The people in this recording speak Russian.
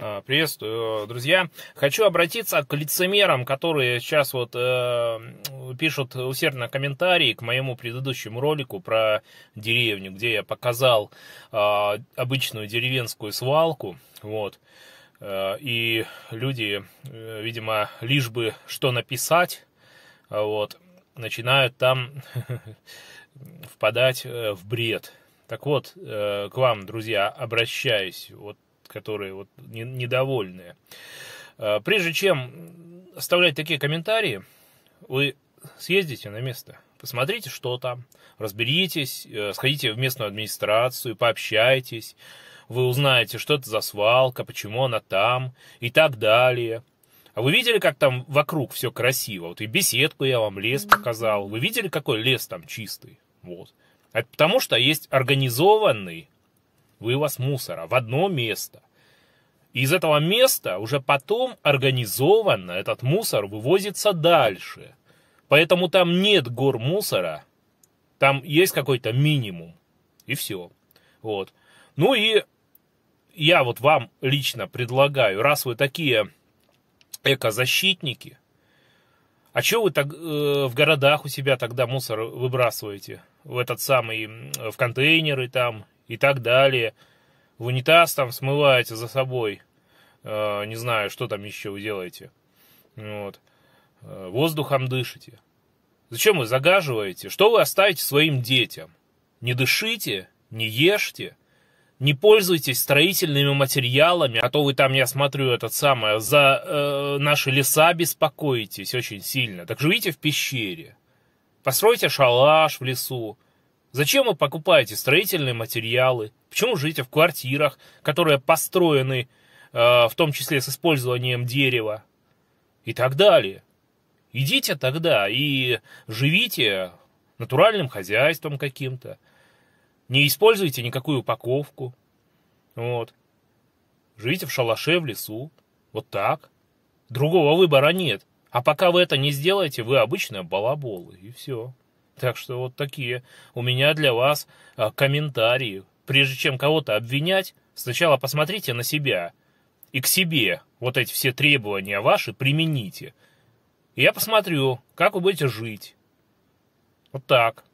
Э, приветствую, э, друзья. Хочу обратиться к лицемерам, которые сейчас вот э, пишут усердно комментарии к моему предыдущему ролику про деревню, где я показал э, обычную деревенскую свалку. Вот. Э, и люди, э, видимо, лишь бы что написать, э, вот, начинают там впадать в бред. Так вот, к вам, друзья, обращаюсь. Вот которые вот не, недовольные. А, прежде чем оставлять такие комментарии, вы съездите на место, посмотрите, что там, разберитесь, э, сходите в местную администрацию, пообщайтесь, вы узнаете, что это за свалка, почему она там и так далее. А вы видели, как там вокруг все красиво? Вот и беседку я вам лес показал. Вы видели, какой лес там чистый? Вот. Это а потому что есть организованный вывоз мусора в одно место. из этого места уже потом организованно этот мусор вывозится дальше. Поэтому там нет гор мусора, там есть какой-то минимум. И все. Вот. Ну и я вот вам лично предлагаю, раз вы такие экозащитники, а чего вы так э, в городах у себя тогда мусор выбрасываете? В этот самый, в контейнеры там и так далее. В унитаз там смываете за собой. Э, не знаю, что там еще вы делаете. Вот. Э, воздухом дышите. Зачем вы загаживаете? Что вы оставите своим детям? Не дышите, не ешьте, не пользуйтесь строительными материалами, а то вы там, я смотрю, этот самое, за э, наши леса беспокоитесь очень сильно. Так живите в пещере. Постройте шалаш в лесу, Зачем вы покупаете строительные материалы? Почему живете в квартирах, которые построены, э, в том числе с использованием дерева? И так далее. Идите тогда и живите натуральным хозяйством каким-то. Не используйте никакую упаковку. Вот. Живите в шалаше, в лесу. Вот так. Другого выбора нет. А пока вы это не сделаете, вы обычные балаболы. И все. Так что вот такие у меня для вас а, комментарии. Прежде чем кого-то обвинять, сначала посмотрите на себя и к себе вот эти все требования ваши примените. И я посмотрю, как вы будете жить. Вот так.